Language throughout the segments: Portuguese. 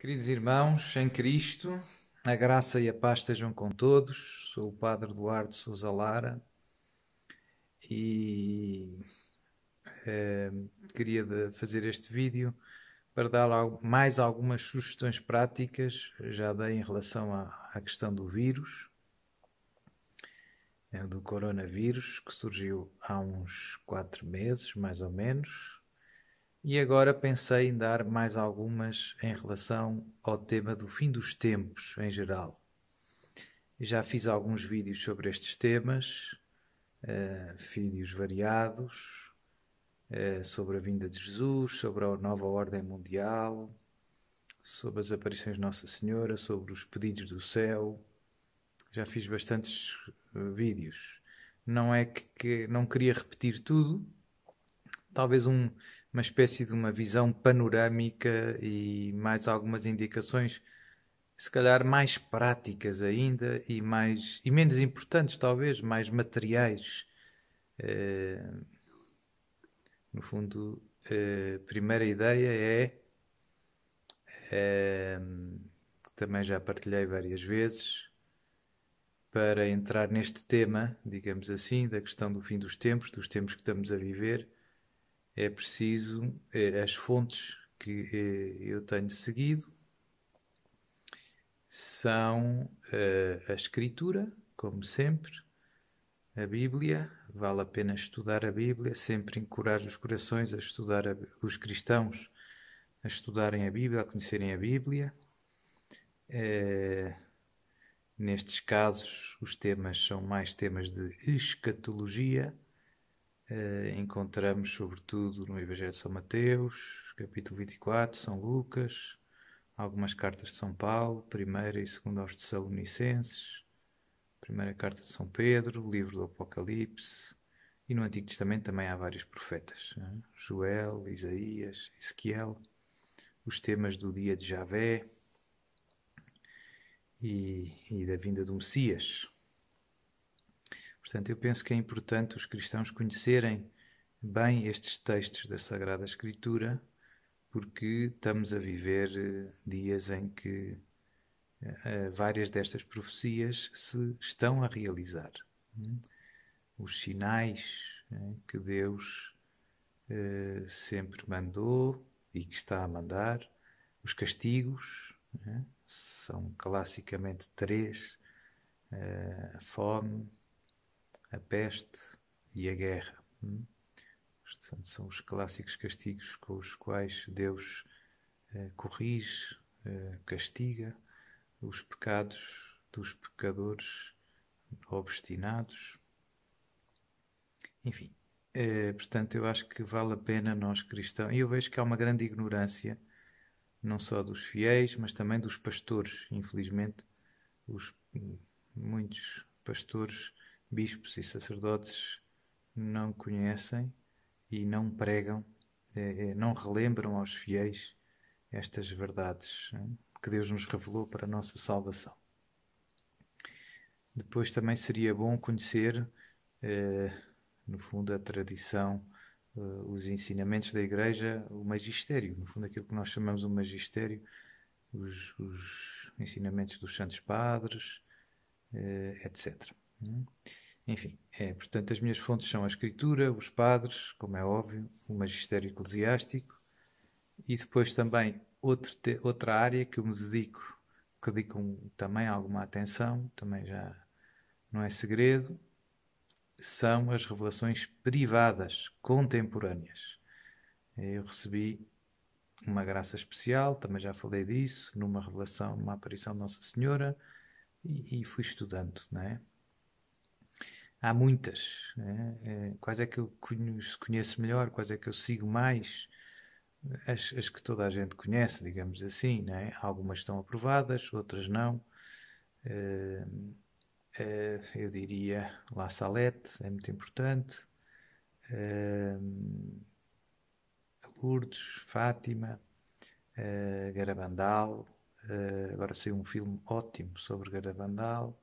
Queridos irmãos, em Cristo, a graça e a paz estejam com todos. Sou o Padre Eduardo Sousa Lara e eh, queria fazer este vídeo para dar mais algumas sugestões práticas. Já dei em relação à, à questão do vírus, eh, do coronavírus, que surgiu há uns quatro meses, mais ou menos, e agora pensei em dar mais algumas em relação ao tema do fim dos tempos em geral. Já fiz alguns vídeos sobre estes temas, uh, vídeos variados, uh, sobre a vinda de Jesus, sobre a nova ordem mundial, sobre as aparições de Nossa Senhora, sobre os pedidos do céu. Já fiz bastantes eh, vídeos. Não é que, que não queria repetir tudo, talvez um uma espécie de uma visão panorâmica e mais algumas indicações, se calhar mais práticas ainda e mais e menos importantes talvez, mais materiais. Uh, no fundo, a eh, primeira ideia é, uh, também já partilhei várias vezes, para entrar neste tema, digamos assim, da questão do fim dos tempos, dos tempos que estamos a viver é preciso é, as fontes que é, eu tenho seguido são é, a Escritura, como sempre, a Bíblia. Vale a pena estudar a Bíblia, sempre encorajo os corações a estudar, a, os cristãos a estudarem a Bíblia, a conhecerem a Bíblia. nestes casos, os temas são mais temas de escatologia eh, encontramos sobretudo no Evangelho de São Mateus, capítulo 24, São Lucas, algumas cartas de São Paulo, primeira e segunda aos Tessalonicenses, primeira carta de São Pedro, livro do Apocalipse, e no Antigo Testamento também há vários profetas, né? Joel, Isaías, Ezequiel, os temas do dia de Javé e, e da vinda do Messias. Portanto, eu penso que é importante os cristãos conhecerem bem estes textos da Sagrada Escritura, porque estamos a viver eh, dias em que eh, eh, várias destas profecias se estão a realizar. Hum? Os sinais que Deus sempre mandou e que está a mandar, os castigos, hum? são classicamente três: a fome, a peste e a guerra. Hum? são os clássicos castigos com os quais Deus eh, corrige, eh, castiga os pecados dos pecadores obstinados. Enfim, eh, portanto, eu acho que vale a pena nós cristãos. E eu vejo que há uma grande ignorância, não só dos fiéis, mas também dos pastores. Infelizmente, os, muitos pastores bispos e sacerdotes não conhecem e não pregam, é, é, não relembram aos fiéis estas verdades né, que Deus nos revelou para a nossa salvação. Depois também seria bom conhecer, é, no fundo, a tradição, os ensinamentos da Igreja, o magistério, no fundo, aquilo que nós chamamos o magistério, os, os ensinamentos dos Santos Padres, etc. Enfim, é, portanto, as minhas fontes são a Escritura, os padres, como é óbvio, o magistério eclesiástico e depois também outro te, outra área que eu me dedico, que dedico também alguma atenção, também já não é segredo, são as revelações privadas, contemporâneas. Eu recebi uma graça especial, também já falei disso, numa revelação, numa aparição de Nossa Senhora, e, e fui estudando, não é? há muitas. Né? É, quais é que eu conheço melhor, quais é que eu sigo mais? As, as que toda a gente conhece, digamos assim. Né? Algumas estão aprovadas, outras não. Eh, eh, eu diria La Salette, é muito importante. Eh, Lourdes, Fátima, Garabandal. Agora saiu um filme ótimo sobre Garabandal.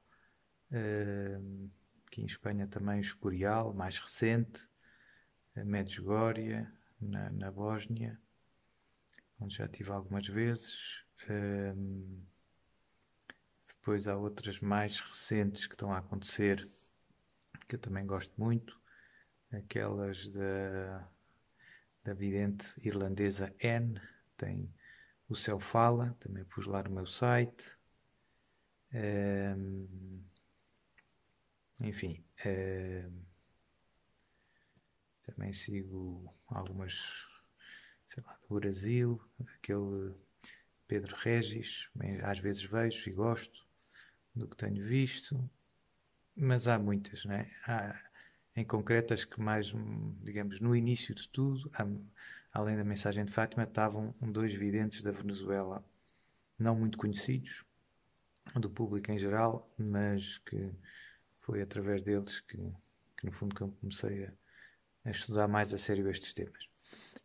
Uh, aqui em Espanha também o Escorial, mais recente, Medjugorje, na, na Bósnia, onde já estive algumas vezes. Um, depois há outras mais recentes que estão a acontecer, que eu também gosto muito, aquelas da, da vidente irlandesa Anne, tem O Céu Fala, também pus lá no meu site. Um, enfim, eh, também sigo algumas, sei lá, do Brasil, aquele Pedro Regis, às vezes vejo e gosto do que tenho visto, mas há muitas, né? Há, em concreto, as que mais, digamos, no início de tudo, além da mensagem de Fátima, estavam dois videntes da Venezuela, não muito conhecidos, do público em geral, mas que foi através deles que, que no fundo, que eu comecei a, a estudar mais a sério estes temas.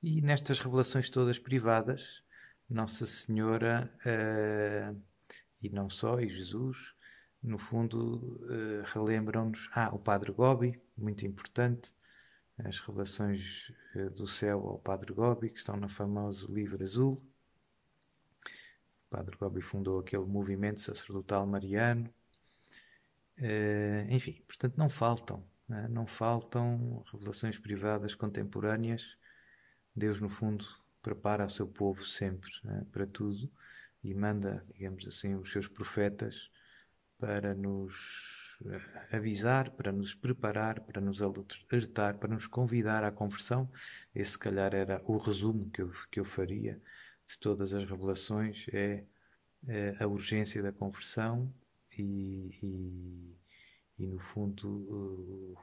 E nestas revelações todas privadas, Nossa Senhora uh, e não só, e Jesus, no fundo, uh, relembram-nos. Ah, o Padre Gobi, muito importante, as revelações eh, do céu ao Padre Gobi, que estão no famoso livro azul. O Padre Gobi fundou aquele movimento sacerdotal mariano, eh, enfim, portanto, não faltam, né? não faltam revelações privadas contemporâneas. Deus, no fundo, prepara o seu povo sempre né, para tudo e manda, digamos assim, os seus profetas para nos eh, avisar, para nos preparar, para nos alertar, para nos convidar à conversão. Esse, se calhar, era o resumo que eu, que eu faria de todas as revelações: é eh, a urgência da conversão, e, e, e no fundo eh,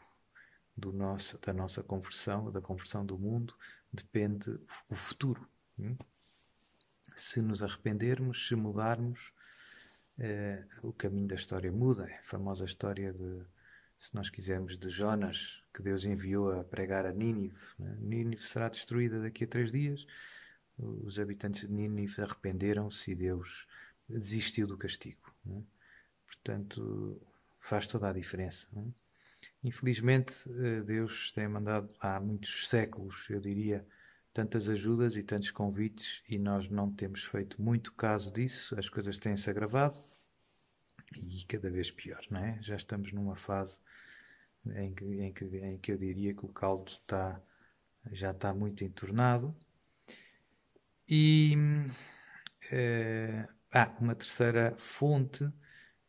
do nosso, da nossa conversão, da conversão do mundo, depende o futuro. Hum? Se nos arrependermos, se mudarmos, eh, o caminho da história muda. É a famosa história de, se nós quisermos, de Jonas, que Deus enviou a pregar a Nínive. É? Nínive será destruída daqui a três dias. Os habitantes de Nínive arrependeram-se e Deus desistiu do castigo. É? Portanto, faz toda a diferença. É? Infelizmente, eh, Deus tem mandado há muitos séculos, eu diria, tantas ajudas e tantos convites e nós não temos feito muito caso disso, as coisas têm-se agravado e cada vez pior, não é? Já estamos numa fase em que, em que, em que eu diria que o caldo está, já está muito entornado. E há eh, ah, uma terceira fonte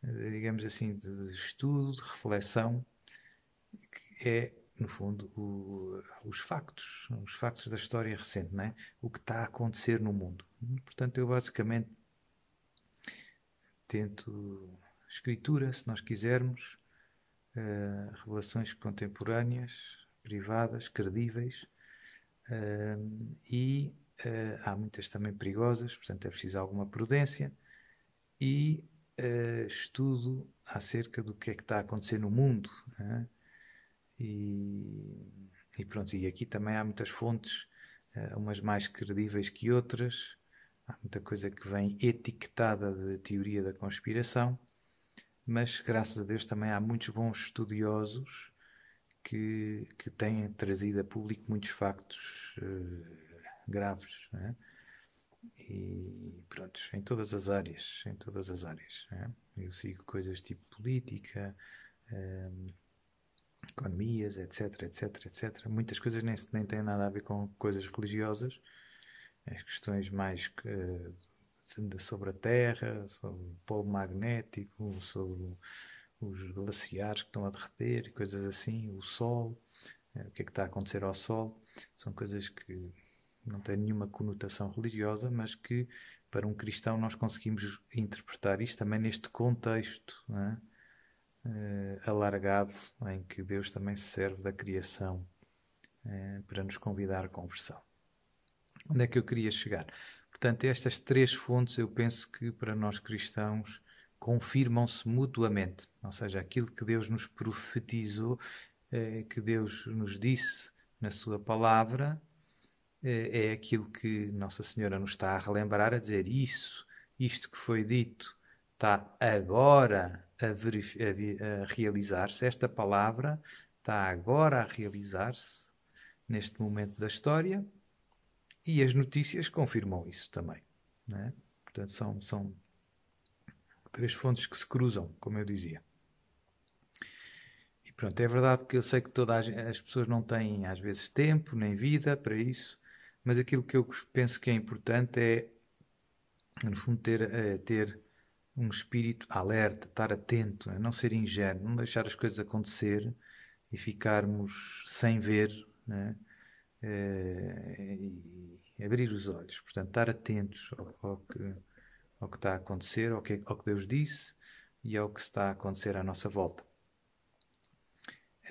digamos assim, de estudo, de reflexão, que é, no fundo, o, os factos, os factos da história recente, não é? o que está a acontecer no mundo. Portanto, eu basicamente tento escritura, se nós quisermos, uh, revelações contemporâneas, privadas, credíveis, uh, e uh, há muitas também perigosas, portanto é preciso alguma prudência, e uh, estudo acerca do que é que está a acontecer no mundo. Né? E, e, pronto, e aqui também há muitas fontes, uh, umas mais credíveis que outras. Há muita coisa que vem etiquetada de teoria da conspiração, mas graças a Deus também há muitos bons estudiosos que, que têm trazido a público muitos factos uh, graves. Né? e pronto, em todas as áreas, em todas as áreas. Né? Eu sigo coisas tipo política, hum, economias, etc, etc, etc. Muitas coisas nem, nem têm nada a ver com coisas religiosas, as questões mais uh, sobre a Terra, sobre o polo magnético, sobre os glaciares que estão a derreter, coisas assim, o Sol, uh, o que é que está a acontecer ao Sol, são coisas que não tem nenhuma conotação religiosa, mas que para um cristão nós conseguimos interpretar isto também neste contexto é? eh, alargado em que Deus também se serve da criação eh, para nos convidar à conversão. Onde é que eu queria chegar? Portanto, estas três fontes eu penso que para nós cristãos confirmam-se mutuamente, ou seja, aquilo que Deus nos profetizou, eh, que Deus nos disse na Sua palavra, é, é aquilo que Nossa Senhora nos está a relembrar, a dizer isso, isto que foi dito, está agora a, a, a realizar-se, esta palavra está agora a realizar-se neste momento da história e as notícias confirmam isso também. É? Portanto, são, são três fontes que se cruzam, como eu dizia. E pronto, é verdade que eu sei que todas as pessoas não têm às vezes tempo nem vida para isso, mas aquilo que eu penso que é importante é, no fundo, ter, é, ter um espírito alerta, estar atento, né? não ser ingênuo, não deixar as coisas acontecer e ficarmos sem ver né? é, eh, e abrir os olhos. Portanto, estar atentos ao, ao, que, ao que está a acontecer, ao que, ao que Deus disse e ao que está a acontecer à nossa volta.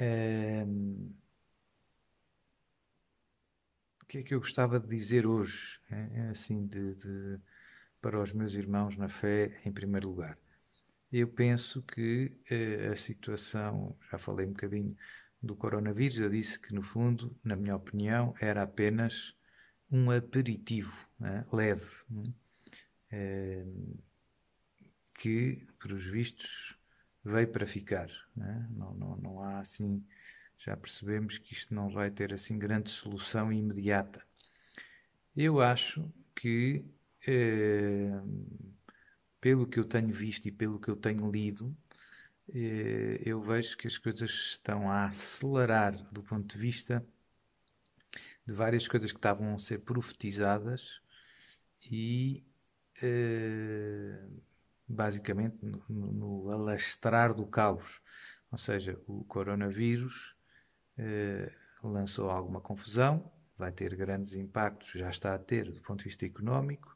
Um, ehm, que é que eu gostava de dizer hoje, é, é assim, de, de, para os meus irmãos na fé, em primeiro lugar? Eu penso que eh, a situação, já falei um bocadinho do coronavírus, eu disse que, no fundo, na minha opinião, era apenas um aperitivo né, leve, né, que, pelos vistos, veio para ficar. Né? Não, não, não há assim já percebemos que isto não vai ter assim grande solução imediata. Eu acho que, eh, pelo que eu tenho visto e pelo que eu tenho lido, eh, eu vejo que as coisas estão a acelerar do ponto de vista de várias coisas que estavam a ser profetizadas e. Eh, basicamente no, no, alastrar do caos. Ou seja, o coronavírus eh, lançou alguma confusão, vai ter grandes impactos, já está a ter, do ponto de vista económico,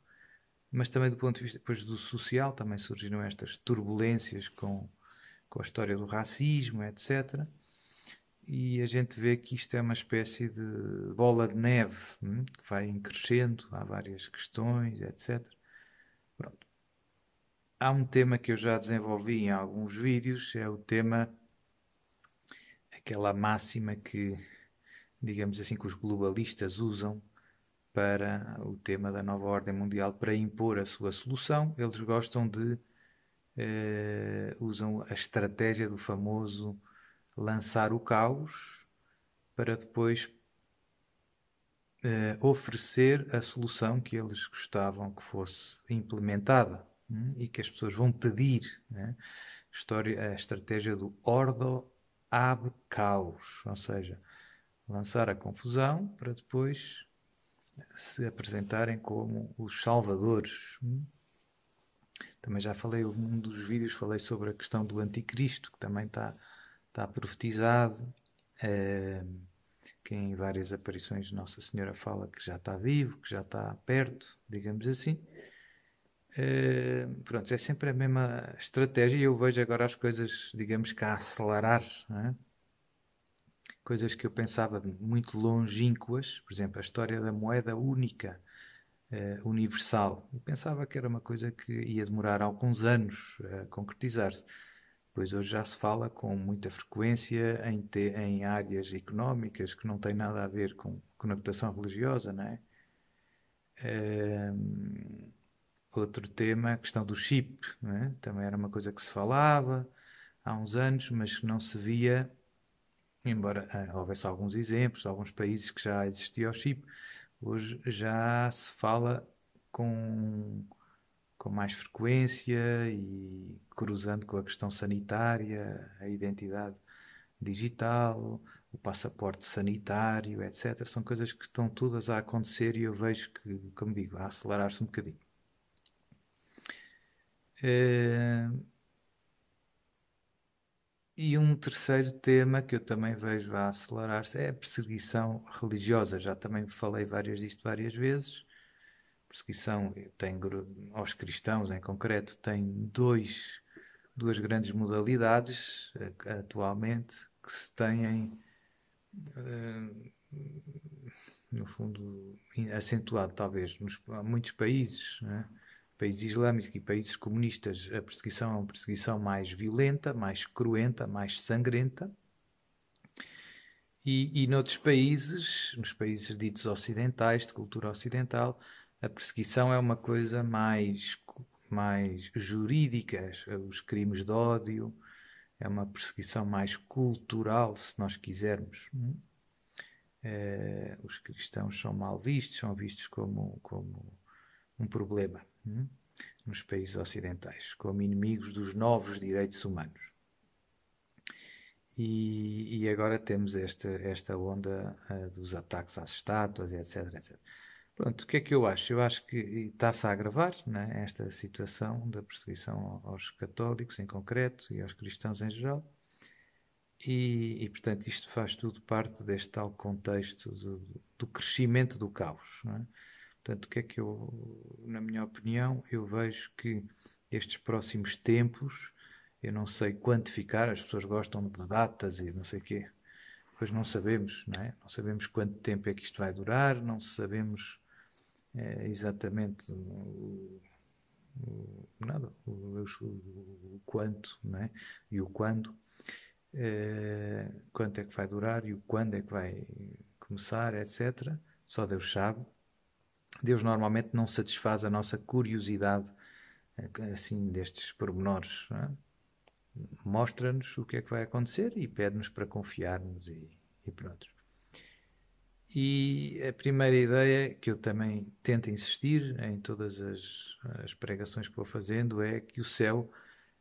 mas também do ponto de vista depois do social, também surgiram estas turbulências com, com a história do racismo, etc. E a gente vê que isto é uma espécie de bola de neve, hum, que vai crescendo, há várias questões, etc. Pronto. Há um tema que eu já desenvolvi em alguns vídeos, é o tema aquela máxima que, digamos assim, que os globalistas usam para o tema da nova ordem mundial para impor a sua solução. Eles gostam de eh, usam a estratégia do famoso lançar o caos para depois eh, oferecer a solução que eles gostavam que fosse implementada hum, e que as pessoas vão pedir. Né? História, a estratégia do ordo abre caos, ou seja, lançar a confusão para depois se apresentarem como os salvadores. Hum? Também já falei, num dos vídeos falei sobre a questão do anticristo, que também está, está profetizado, é, que em várias aparições Nossa Senhora fala que já está vivo, que já está perto, digamos assim. Eh, pronto, é sempre a mesma estratégia e eu vejo agora as coisas, digamos que a acelerar, é? coisas que eu pensava muito longínquas, por exemplo, a história da moeda única uh, universal. Eu pensava que era uma coisa que ia demorar alguns anos a concretizar-se, pois hoje já se fala com muita frequência em, te, em áreas económicas que não têm nada a ver com a conotação religiosa, não é? Uh, Outro tema, a questão do chip, é? também era uma coisa que se falava há uns anos, mas que não se via, embora ah, houvesse alguns exemplos de alguns países que já existia o chip, hoje já se fala com, com mais frequência e cruzando com a questão sanitária, a identidade digital, o passaporte sanitário, etc. São coisas que estão todas a acontecer e eu vejo que, como digo, a acelerar-se um bocadinho. Eh, e um terceiro tema que eu também vejo a acelerar-se é a perseguição religiosa. Já também falei várias disto várias vezes. Perseguição tem aos cristãos em concreto tem dois duas grandes modalidades eh, atualmente que se têm eh, no fundo acentuado talvez nos, muitos países, é? países islâmicos e países comunistas, a perseguição é uma perseguição mais violenta, mais cruenta, mais sangrenta. E, e noutros países, nos países ditos ocidentais, de cultura ocidental, a perseguição é uma coisa mais, mais jurídica, os crimes de ódio, é uma perseguição mais cultural, se nós quisermos. É, os cristãos são mal vistos, são vistos como, como um problema. Hum? nos países ocidentais, como inimigos dos novos direitos humanos. E, e agora temos esta, esta onda uh, dos ataques às estátuas, etc, etc. Pronto, o que é que eu acho? Eu acho que está-se a agravar né, esta situação da perseguição aos católicos em concreto e aos cristãos em geral. E, e portanto, isto faz tudo parte deste tal contexto do, do crescimento do caos. Não é? Portanto, o que é que eu, na minha opinião, eu vejo que estes próximos tempos, eu não sei quantificar, as pessoas gostam de datas e não sei o quê. Pois não sabemos, não é? Não sabemos quanto tempo é que isto vai durar, não sabemos é, exatamente o, o, nada, o, o, quanto, não é? E o quando. É, quanto é que vai durar e o quando é que vai começar, etc. Só Deus sabe Deus normalmente não satisfaz a nossa curiosidade eh, assim destes pormenores. É? Mostra-nos o que é que vai acontecer e pede-nos para confiarmos e, e pronto. E a primeira ideia que eu também tento insistir em todas as, as pregações que vou fazendo é que o céu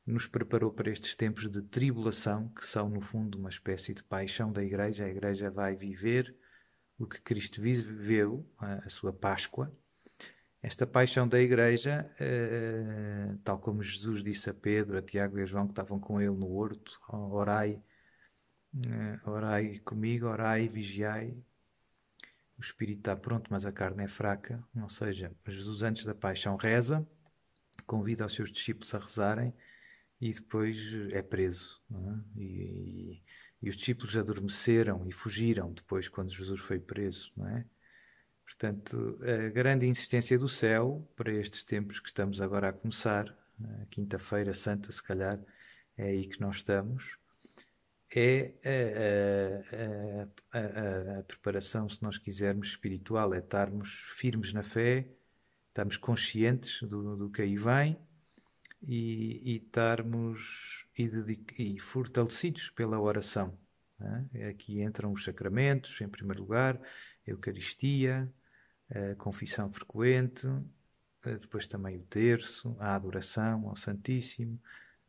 nos preparou para estes tempos de tribulação, que são, no fundo, uma espécie de paixão da Igreja. A Igreja vai viver que Cristo viveu a sua Páscoa. Esta paixão da Igreja, eh, eh, tal como Jesus disse a Pedro, a Tiago e a João que estavam com ele no horto, orai, eh, orai comigo, orai, vigiai. O espírito está pronto, mas a carne é fraca. Ou seja, Jesus antes da paixão reza, convida os seus discípulos a rezarem e depois é preso. É? E, e e os discípulos adormeceram e fugiram depois quando Jesus foi preso, não é? Portanto, a grande insistência do céu para estes tempos que estamos agora a começar, é? quinta-feira santa, se calhar, é aí que nós estamos, é a, a, a, a, preparação, se nós quisermos, espiritual, é estarmos firmes na fé, estarmos conscientes do, do que aí vem e, e estarmos e, e fortalecidos pela oração. Né? Aqui entram os sacramentos, em primeiro lugar, a Eucaristia, a confissão frequente, eh, depois também o terço, a adoração ao Santíssimo,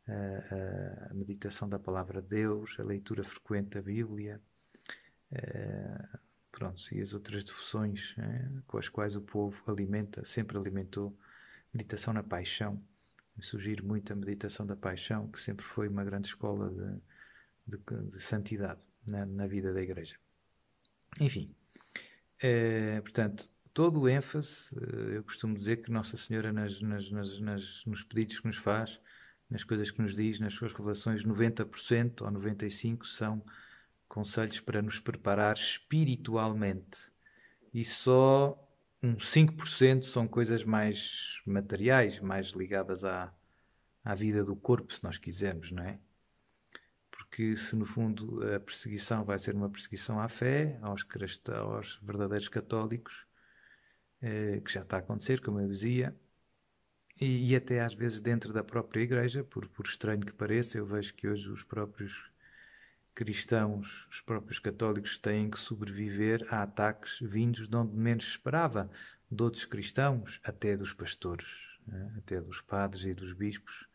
a, a meditação da palavra de Deus, a leitura frequente da Bíblia, a, eh, pronto, e as outras devoções né, com as quais o povo alimenta, sempre alimentou, meditação na paixão sugiro muito a meditação da paixão, que sempre foi uma grande escola de, de, de santidade na, na, vida da Igreja. Enfim, eh, portanto, todo o ênfase, eh, eu costumo dizer que Nossa Senhora, nas, nas, nas, nos pedidos que nos faz, nas coisas que nos diz, nas suas revelações, 90% ou 95% são conselhos para nos preparar espiritualmente. E só uns 5% são coisas mais materiais, mais ligadas à, à vida do corpo, se nós quisermos, não é? Porque se no fundo a perseguição vai ser uma perseguição à fé, aos, aos verdadeiros católicos, eh, que já está a acontecer, como eu dizia, e, e, até às vezes dentro da própria igreja, por, por estranho que pareça, eu vejo que hoje os próprios cristãos, os próprios católicos, têm que sobreviver a ataques vindos de onde menos esperava, de outros cristãos, até dos pastores, né? até dos padres e dos bispos,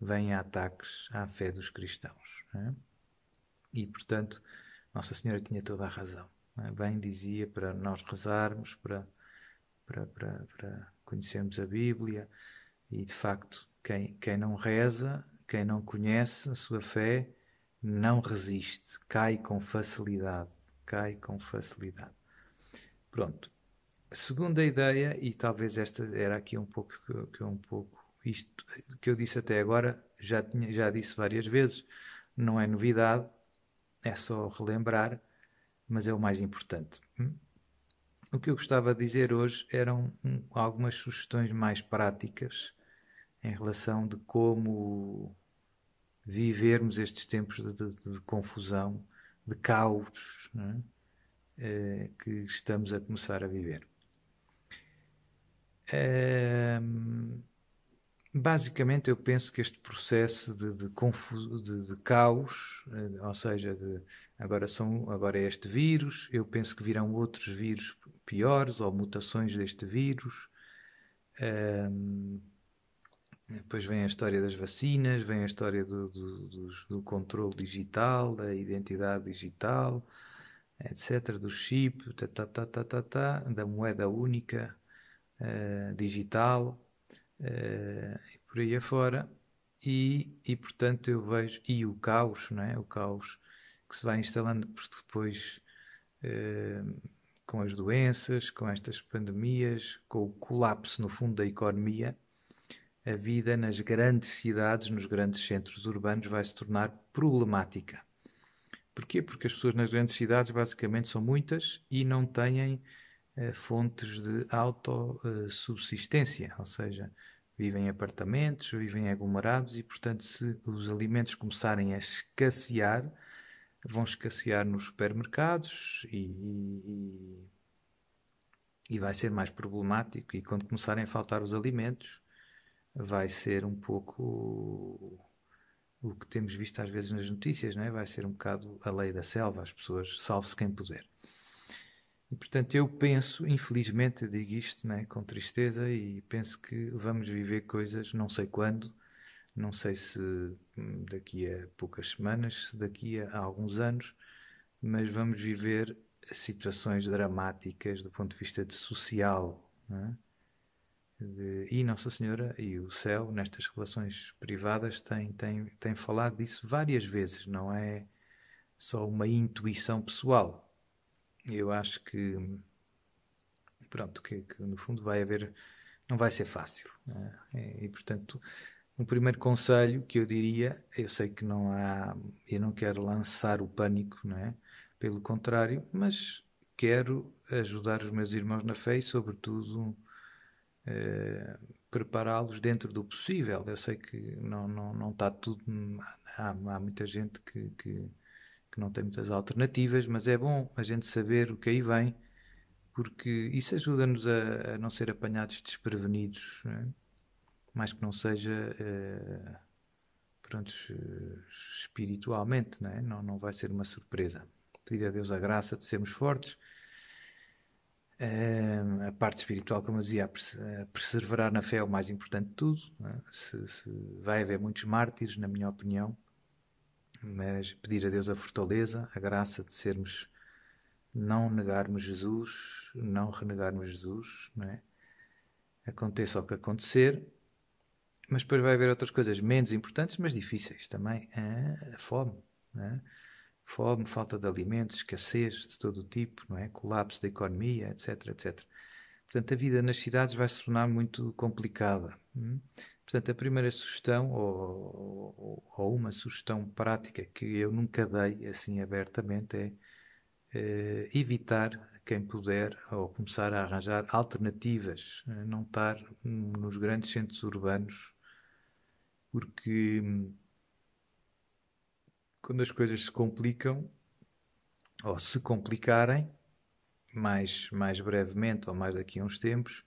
vêm ataques à fé dos cristãos. Né? E, portanto, Nossa Senhora tinha toda a razão. Né? Bem dizia para nós rezarmos, para, para, para, para conhecermos a Bíblia, e de facto, quem, quem não reza, quem não conhece a sua fé, não resiste, cai com facilidade, cai com facilidade. Pronto. Segunda ideia, e talvez esta era aqui um pouco que um pouco isto que eu disse até agora, já tinha, já disse várias vezes, não é novidade, é só relembrar, mas é o mais importante. Hum? O que eu gostava de dizer hoje eram algumas sugestões mais práticas em relação de como vivermos estes tempos de, de, de confusão, de caos é? Eh, que estamos a começar a viver. Ehm, basicamente, eu penso que este processo de, de caos, eh, ou seja, agora, são, agora é este vírus, eu penso que virão outros vírus piores ou mutações deste vírus. Um, ehm, depois vem a história das vacinas, vem a história do, do, do, do controle digital, da identidade digital, etc., do chip, ta tá, ta tá, ta tá, ta ta da moeda única uh, digital uh, e por aí afora. E, e portanto eu vejo e o caos, não é? O caos que se vai instalando depois uh, com as doenças, com estas pandemias, com o colapso no fundo da economia a vida nas grandes cidades, nos grandes centros urbanos, vai se tornar problemática. Porquê? Porque as pessoas nas grandes cidades basicamente são muitas e não têm eh, fontes de autossubsistência, ou seja, vivem em apartamentos, vivem em aglomerados e, portanto, se os alimentos começarem a escassear, vão escassear nos supermercados e, e, e vai ser mais problemático. E quando começarem a faltar os alimentos, vai ser um pouco o que temos visto às vezes nas notícias, não é? vai ser um bocado a lei da selva, as pessoas salve-se quem puder. E portanto eu penso, infelizmente digo isto é? com tristeza e penso que vamos viver coisas, não sei quando, não sei se daqui a poucas semanas, se daqui a alguns anos, mas vamos viver situações dramáticas do ponto de vista de social. Não é? de, e Nossa Senhora e o céu nestas relações privadas tem, tem, tem falado disso várias vezes, não é só uma intuição pessoal. Eu acho que pronto, que, que no fundo vai haver, não vai ser fácil. Né? E, é, e portanto, um primeiro conselho que eu diria, eu sei que não há, eu não quero lançar o pânico, não é? Pelo contrário, mas quero ajudar os meus irmãos na fé e, sobretudo, eh, prepará-los dentro do possível. Eu sei que não, não, não está tudo. Há, há muita gente que, que, que, não tem muitas alternativas, mas é bom a gente saber o que aí vem, porque isso ajuda-nos a, a, não ser apanhados desprevenidos, é? mais que não seja. Eh, pronto, espiritualmente, não, é? não, não vai ser uma surpresa. Pedir a Deus a graça de sermos fortes eh, a parte espiritual, como eu dizia, eh, perseverar na fé é o mais importante de tudo. É? Se, se vai haver muitos mártires, na minha opinião, mas pedir a Deus a fortaleza, a graça de sermos, não negarmos Jesus, não renegarmos Jesus, não é? aconteça o que acontecer, mas depois vai haver outras coisas menos importantes, mas difíceis também. Eh, a fome. É? fome, falta de alimentos, escassez de todo o tipo, não é? colapso da economia, etc, etc. Portanto, a vida nas cidades vai se tornar muito complicada. Hum? Portanto, a primeira sugestão, ou, ou, ou, uma sugestão prática que eu nunca dei assim abertamente, é eh, evitar, quem puder, ou começar a arranjar alternativas, eh, não estar nos grandes centros urbanos, porque hum, quando as coisas se complicam, ou se complicarem, mais, mais brevemente ou mais daqui a uns tempos,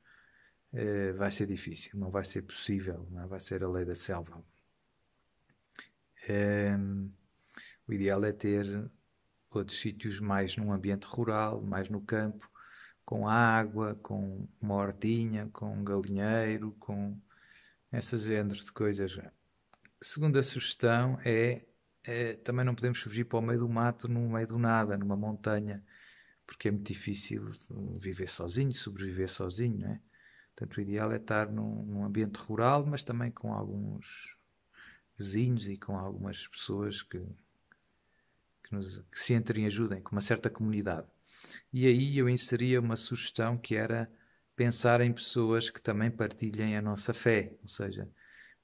eh, vai ser difícil, não vai ser possível, não é? vai ser a lei da selva. Ehm, o ideal é ter outros sítios mais num ambiente rural, mais no campo, com água, com uma hortinha, com um galinheiro, com essas géneros de coisas. A segunda sugestão é é, também não podemos fugir para o meio do mato, no meio do nada, numa montanha, porque é muito difícil hum, viver sozinho, sobreviver sozinho, não é? Portanto, o ideal é estar num, num ambiente rural, mas também com alguns vizinhos e com algumas pessoas que, que, nos, que se entrem e ajudem, com uma certa comunidade. E aí eu inseria uma sugestão que era pensar em pessoas que também partilhem a nossa fé, ou seja,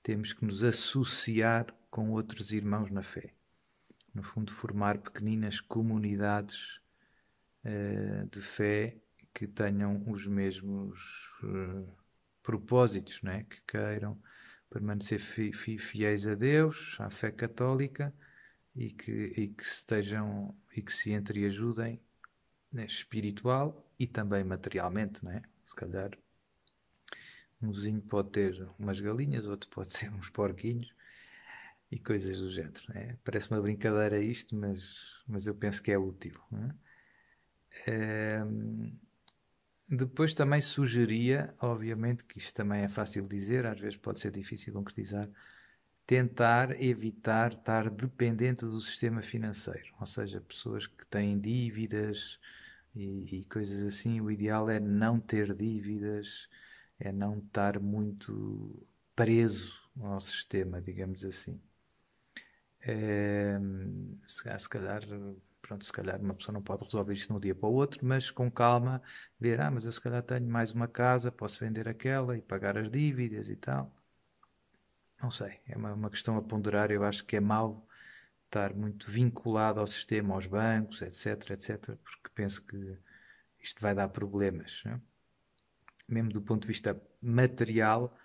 temos que nos associar com outros irmãos na fé. No fundo, formar pequeninas comunidades uh, de fé que tenham os mesmos uh, propósitos, né? que queiram permanecer fi fi fiéis a Deus, à fé católica e que, e que estejam e que se entreajudem né, espiritual e também materialmente, né? se calhar um vizinho pode ter umas galinhas, outro pode ter uns porquinhos e coisas do género. né Parece uma brincadeira isto, mas, mas eu penso que é útil. É... Ehm, depois também sugeria, obviamente que isto também é fácil dizer, às vezes pode ser difícil concretizar, tentar evitar estar dependente do sistema financeiro, ou seja, pessoas que têm dívidas e, e coisas assim, o ideal é não ter dívidas, é não estar muito preso ao sistema, digamos assim. É, se calhar, pronto, se calhar uma pessoa não pode resolver isto de um dia para o outro, mas com calma ver, ah, mas eu se calhar tenho mais uma casa, posso vender aquela e pagar as dívidas e tal. Não sei, é uma, uma questão a ponderar, eu acho que é mau estar muito vinculado ao sistema, aos bancos, etc, etc, porque penso que isto vai dar problemas. Né? mesmo do ponto de vista material,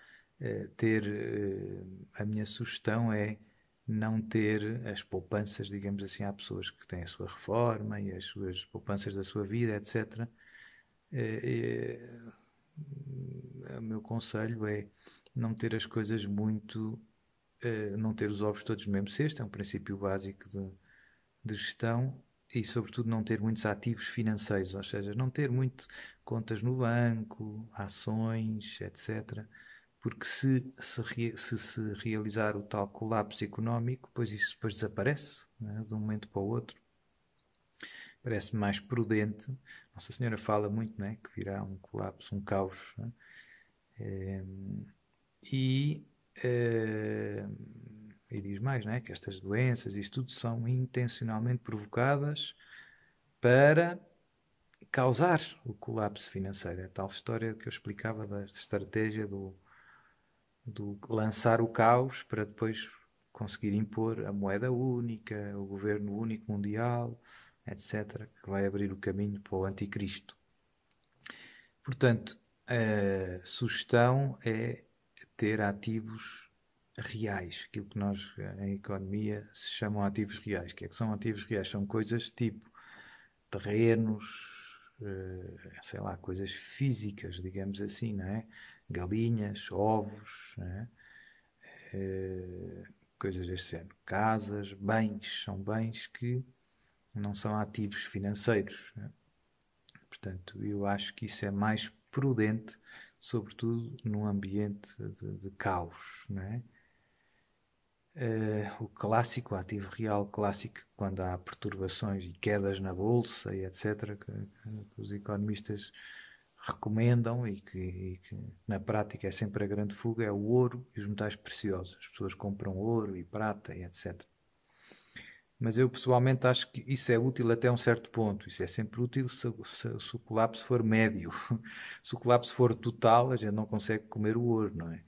eh, ter eh, a minha sugestão é não ter as poupanças, digamos assim, há pessoas que têm a sua reforma e as suas poupanças da sua vida, etc. Eh, o meu conselho é não ter as coisas muito, não ter os ovos todos no mesmo cesto, é um princípio básico de, de gestão e, sobretudo, não ter muitos ativos financeiros, ou seja, não ter muito contas no banco, ações, etc. Porque se se, se, se realizar o tal colapso económico, pois isso depois desaparece né, de um momento para o outro. Parece mais prudente. Nossa Senhora fala muito né, que virá um colapso, um caos. Né? É, ehm, e é, e diz mais, né? que estas doenças, isto tudo, são intencionalmente provocadas para causar o colapso financeiro. É a tal história que eu explicava da estratégia do, do lançar o caos para depois conseguir impor a moeda única, o governo único mundial, etc., que vai abrir o caminho para o anticristo. Portanto, a sugestão é ter ativos reais, aquilo que nós eh, em economia se chamam ativos reais. O que é que são ativos reais? São coisas tipo terrenos, eh, sei lá, coisas físicas, digamos assim, não é? Galinhas, ovos, é? Eh, coisas deste género. Casas, bens, são bens que não são ativos financeiros. É? Portanto, eu acho que isso é mais prudente, sobretudo num ambiente de, de caos, não é? Uh, o clássico, o ativo real clássico, quando há perturbações e quedas na bolsa e etc., que, que os economistas recomendam e que, e que, na prática é sempre a grande fuga, é o ouro e os metais preciosos. As pessoas compram ouro e prata e etc. Mas eu pessoalmente acho que isso é útil até um certo ponto. Isso é sempre útil se, se, se o colapso for médio. se o colapso for total, a gente não consegue comer o ouro, não é?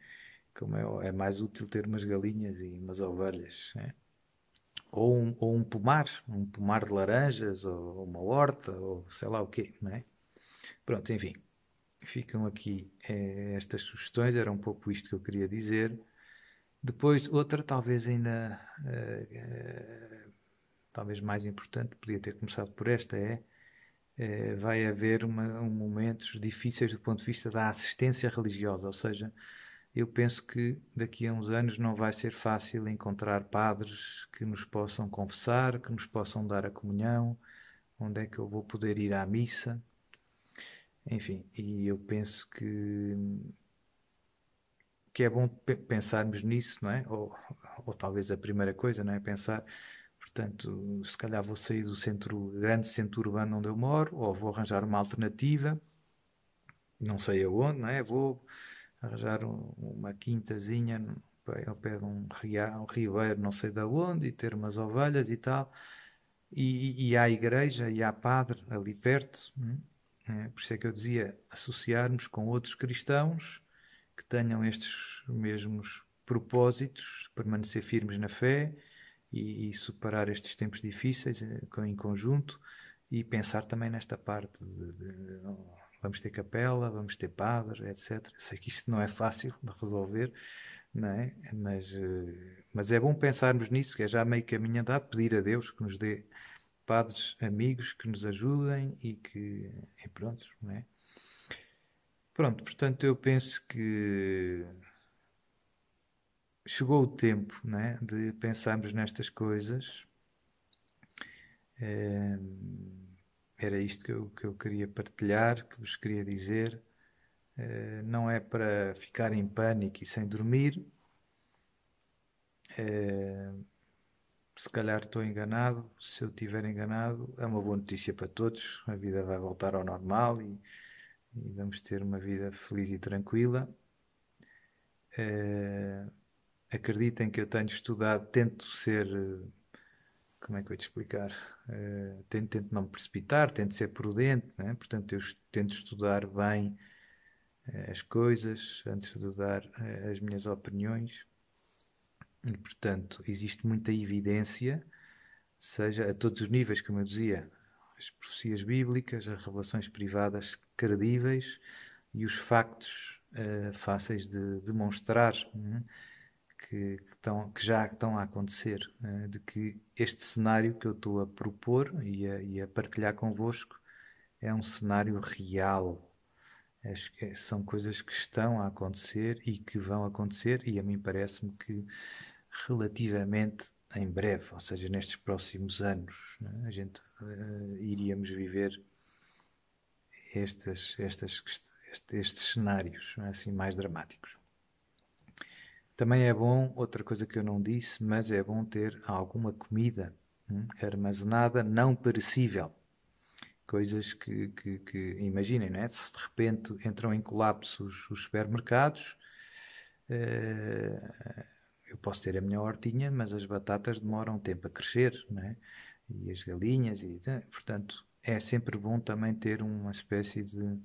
como é, é mais útil ter umas galinhas e umas ovelhas. Né? Ou, um, ou um pomar, um pomar de laranjas, ou uma horta, ou sei lá o quê. é? Pronto, enfim, ficam aqui é, estas sugestões, era um pouco isto que eu queria dizer. Depois, outra, talvez ainda. Eh, eh, talvez mais importante, podia ter começado por esta, é, vai haver uma, um momentos difíceis do ponto de vista da assistência religiosa, ou seja, eu penso que daqui a uns anos não vai ser fácil encontrar padres que nos possam confessar, que nos possam dar a comunhão, onde é que eu vou poder ir à missa. Enfim, e eu penso que que é bom pensarmos nisso, não é? Ou, ou talvez a primeira coisa, não é? Pensar, portanto, se calhar vou sair do centro, grande centro urbano onde eu moro, ou vou arranjar uma alternativa, não sei aonde, não é? Vou arranjar um, uma quintazinha ao pé de um, ria, um ribeiro, não sei de onde, e ter umas ovelhas e tal. E, e há igreja e há padre ali perto. Hum, é, por isso é que eu dizia associarmos com outros cristãos que tenham estes mesmos propósitos, permanecer firmes na fé e, e superar estes tempos difíceis eh, em conjunto e pensar também nesta parte de, de, de vamos ter capela, vamos ter padre, etc. Sei que isto não é fácil de resolver, não é? Mas, eh, mas é bom pensarmos nisso, que é já meio caminho andado, pedir a Deus que nos dê padres amigos que nos ajudem e que. e pronto, não é? Pronto, portanto, eu penso que chegou o tempo não é? de pensarmos nestas coisas. Ehm, era isto que eu, que eu queria partilhar, que vos queria dizer. Uh, não é para ficar em pânico e sem dormir. Uh, se calhar estou enganado. Se eu estiver enganado, é uma boa notícia para todos. A vida vai voltar ao normal e, e vamos ter uma vida feliz e tranquila. Uh, acreditem que eu tenho estudado, tento ser como é que eu te explicar? Uh, tento, tento, não me precipitar, tento ser prudente, né? portanto, eu tento estudar bem uh, as coisas antes de dar uh, as minhas opiniões. E, portanto, existe muita evidência, seja a todos os níveis, como eu dizia, as profecias bíblicas, as revelações privadas credíveis e os factos fáceis de demonstrar. Né? que, que, que já estão a acontecer, eh, de que este cenário que eu estou a propor e a, e a partilhar convosco é um cenário real. É, são coisas que estão a acontecer e que vão acontecer, e a mim parece-me que relativamente em breve, ou seja, nestes próximos anos, né, a gente uh, iríamos viver estas, estas, estes, estes cenários né, assim mais dramáticos. Também é bom, outra coisa que eu não disse, mas é bom ter alguma comida hum, armazenada não perecível. Coisas que, que, que imaginem, né? se de repente entram em colapso os, os supermercados, eh, eu posso ter a minha hortinha, mas as batatas demoram tempo a crescer, né? e as galinhas, e né? portanto é sempre bom também ter uma espécie de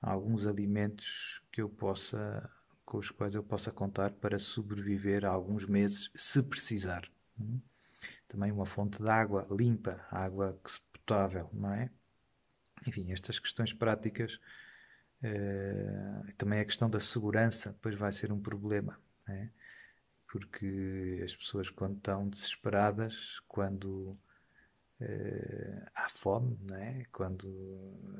alguns alimentos que eu possa com os quais eu possa contar para sobreviver a alguns meses, se precisar. Hum? Também uma fonte de água limpa, água potável, não é? Enfim, estas questões práticas. Eh, também a questão da segurança depois vai ser um problema, é? porque as pessoas quando estão desesperadas, quando há fome, não é? Quando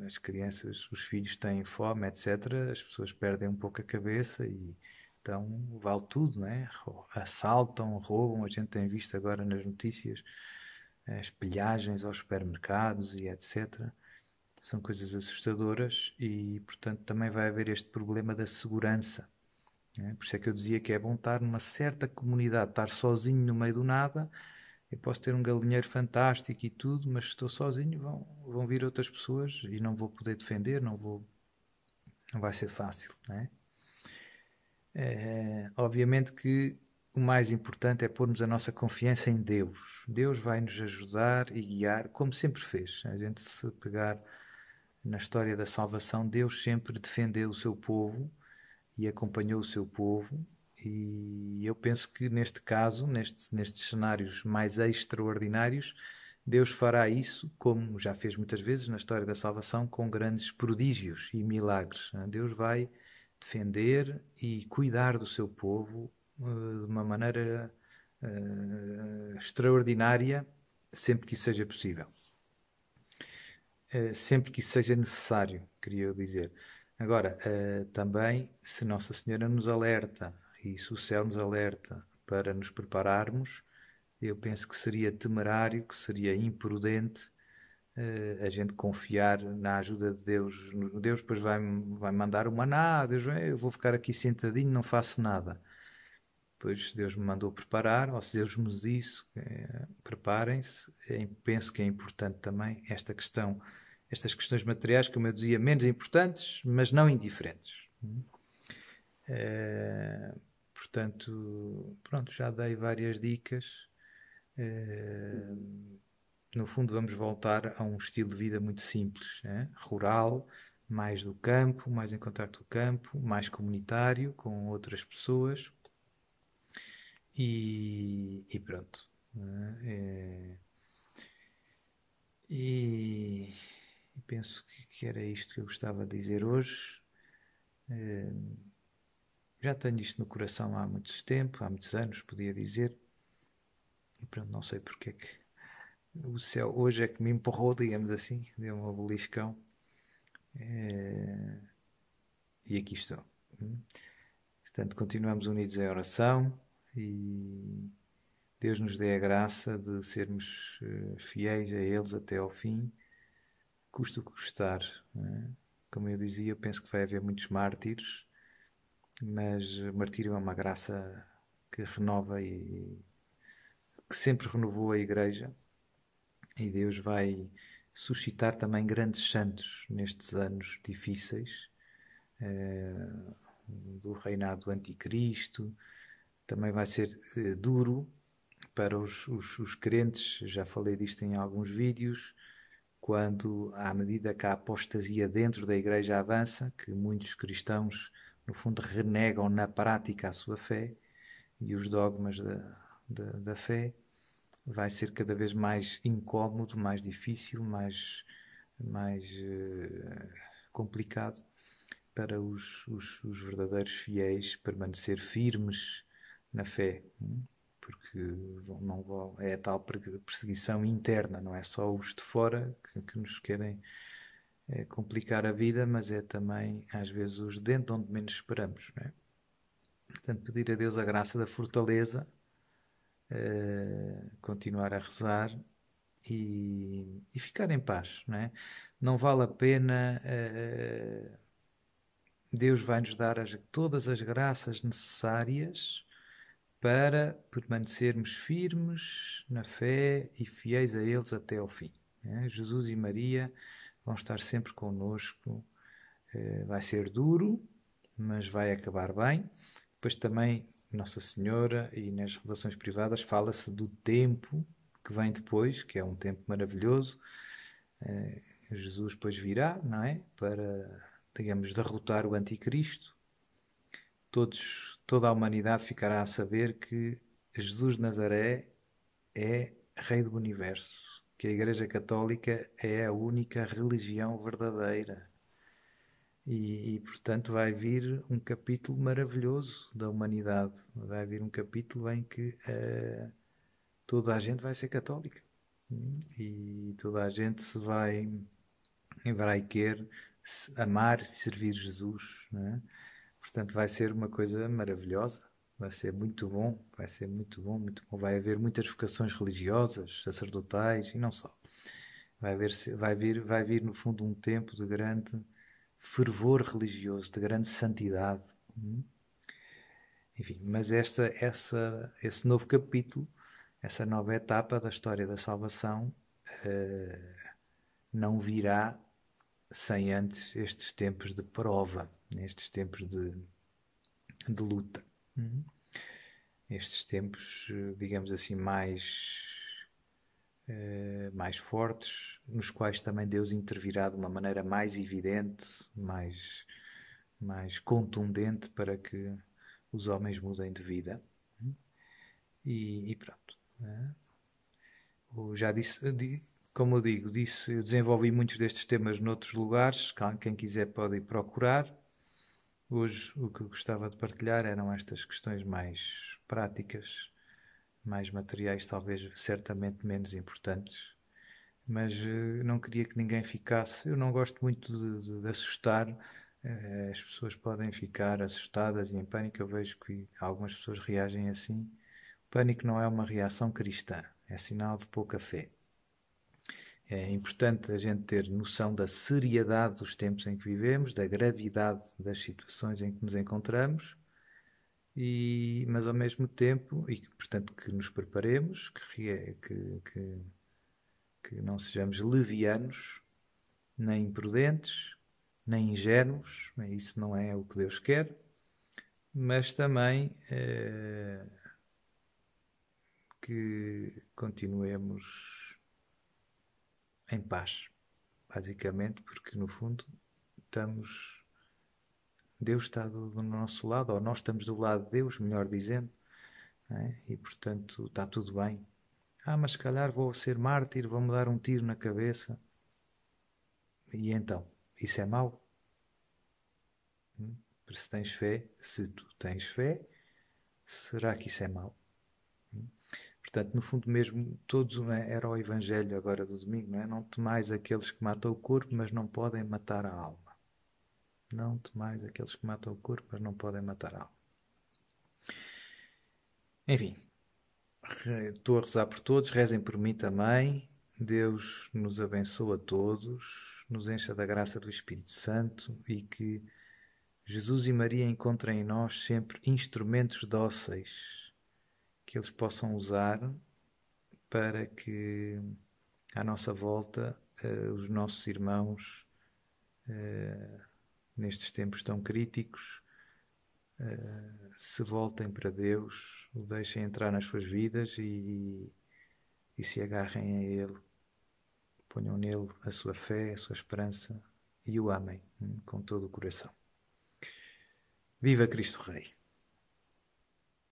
as crianças, os filhos têm fome, etc., as pessoas perdem um pouco a cabeça e então vale tudo, não é? Assaltam, roubam, a gente tem visto agora nas notícias as eh, pilhagens aos supermercados e etc. São coisas assustadoras e, portanto, também vai haver este problema da segurança. É? Por isso é que eu dizia que é bom estar numa certa comunidade, estar sozinho no meio do nada, eu posso ter um galinheiro fantástico e tudo, mas se estou sozinho, vão, vão vir outras pessoas e não vou poder defender, não vou. Não vai ser fácil, né é obviamente que o mais importante é pormos a nossa confiança em Deus. Deus vai nos ajudar e guiar, como sempre fez. A gente se pegar na história da salvação, Deus sempre defendeu o seu povo e acompanhou o seu povo e eu penso que neste caso, neste, nestes cenários mais extraordinários, Deus fará isso, como já fez muitas vezes na história da salvação, com grandes prodígios e milagres. É? Deus vai defender e cuidar do seu povo eh, de uma maneira eh, extraordinária, sempre que isso seja possível. Eh, sempre que isso seja necessário, queria eu dizer. Agora, também, se Nossa Senhora nos alerta e se o céu nos alerta para nos prepararmos. Eu penso que seria temerário, que seria imprudente eh, a gente confiar na ajuda de Deus. Deus depois vai, vai mandar o maná, Deus vai, eu vou ficar aqui sentadinho, não faço nada. Pois se Deus me mandou preparar, ou se Deus me disse, é, preparem-se, é, penso que é importante também esta questão, estas questões materiais, como eu dizia, menos importantes, mas não indiferentes. Hum? Eh, Portanto, pronto, já dei várias dicas. Eh, no fundo, vamos voltar a um estilo de vida muito simples, rural, mais do campo, mais em contato com o campo, mais comunitário, com outras pessoas. E, e pronto. É, eh, e, e, penso que, que, era isto que eu gostava de dizer hoje. É, já tenho isto no coração há muito tempo, há muitos anos, podia dizer. E pronto, não sei porque é que o céu hoje é que me empurrou, digamos assim, deu um beliscão. É... Eh, e aqui estou. Hum? Portanto, continuamos unidos em oração e Deus nos dê a graça de sermos eh, fiéis a eles até ao fim, custa o que custar. É? Como eu dizia, eu penso que vai haver muitos mártires mas o martírio é uma graça que renova e que sempre renovou a Igreja. E Deus vai suscitar também grandes santos nestes anos difíceis eh, do reinado do Anticristo. Também vai ser eh, duro para os, os, os, crentes, já falei disto em alguns vídeos, quando, à medida que a apostasia dentro da Igreja avança, que muitos cristãos no fundo, renegam na prática a sua fé e os dogmas da, da, da fé, vai ser cada vez mais incómodo, mais difícil, mais, mais uh, complicado para os, os, os, verdadeiros fiéis permanecer firmes na fé, hum? porque não é tal perseguição interna, não é só os de fora que, que nos querem é complicar a vida, mas é também, às vezes, os dentes onde menos esperamos. Não é? Portanto, pedir a Deus a graça da fortaleza, eh, continuar a rezar e, e, ficar em paz. Não, é? não vale a pena. Eh, Deus vai-nos dar as, todas as graças necessárias para permanecermos firmes na fé e fiéis a eles até ao fim. É? Jesus e Maria vão estar sempre connosco. Eh, vai ser duro, mas vai acabar bem. Depois também Nossa Senhora e nas relações privadas fala-se do tempo que vem depois, que é um tempo maravilhoso. Eh, Jesus depois virá, não é? Para, digamos, derrotar o anticristo. Todos, toda a humanidade ficará a saber que Jesus de Nazaré é Rei do Universo que a Igreja Católica é a única religião verdadeira. E, e, portanto, vai vir um capítulo maravilhoso da humanidade. Vai vir um capítulo em que uh, toda a gente vai ser católica e toda a gente se vai querer amar e servir Jesus. É? Portanto, vai ser uma coisa maravilhosa vai ser muito bom, vai ser muito bom, muito bom. Vai haver muitas vocações religiosas, sacerdotais e não só. Vai, haver, vai, vir, vai vir, no fundo, um tempo de grande fervor religioso, de grande santidade. Hum? Enfim, mas esta, essa, esse novo capítulo, essa nova etapa da história da salvação, uh, não virá sem antes estes tempos de prova, estes tempos de, de luta. Uhum. Estes tempos, digamos assim, mais eh, mais fortes, nos quais também Deus intervirá de uma maneira mais evidente, mais, mais contundente para que os homens mudem de vida. E, e pronto. Né? Já disse, como eu digo, disse, eu desenvolvi muitos destes temas noutros lugares. Quem quiser pode ir procurar. Hoje o que eu gostava de partilhar eram estas questões mais práticas, mais materiais, talvez certamente menos importantes, mas eh, não queria que ninguém ficasse. Eu não gosto muito de, de, de assustar, eh, as pessoas podem ficar assustadas e em pânico. Eu vejo que algumas pessoas reagem assim. pânico não é uma reação cristã, é sinal de pouca fé. É importante a gente ter noção da seriedade dos tempos em que vivemos, da gravidade das situações em que nos encontramos, e, mas ao mesmo tempo, e portanto que nos preparemos, que, que, que, que não sejamos levianos, nem imprudentes, nem ingênuos, né, isso não é o que Deus quer, mas também eh, que continuemos em paz, basicamente, porque no fundo estamos. Deus está do, do nosso lado, ou nós estamos do lado de Deus, melhor dizendo, é? e portanto está tudo bem. Ah, mas se calhar vou ser mártir, vou-me dar um tiro na cabeça. E então, isso é mau? Hum? Se tens fé, se tu tens fé, será que isso é mau? Portanto, no fundo mesmo, todos, é? era o evangelho agora do domingo, não é? Não temais aqueles que matam o corpo, mas não podem matar a alma. Não temais aqueles que matam o corpo, mas não podem matar a alma. Enfim, estou a rezar por todos, rezem por mim também. Deus nos abençoe a todos, nos encha da graça do Espírito Santo e que Jesus e Maria encontrem em nós sempre instrumentos dóceis que eles possam usar para que à nossa volta uh, os nossos irmãos uh, nestes tempos tão críticos uh, se voltem para Deus, o deixem entrar nas suas vidas e, e se agarrem a Ele, ponham nele a sua fé, a sua esperança e o amem hum, com todo o coração. Viva Cristo Rei!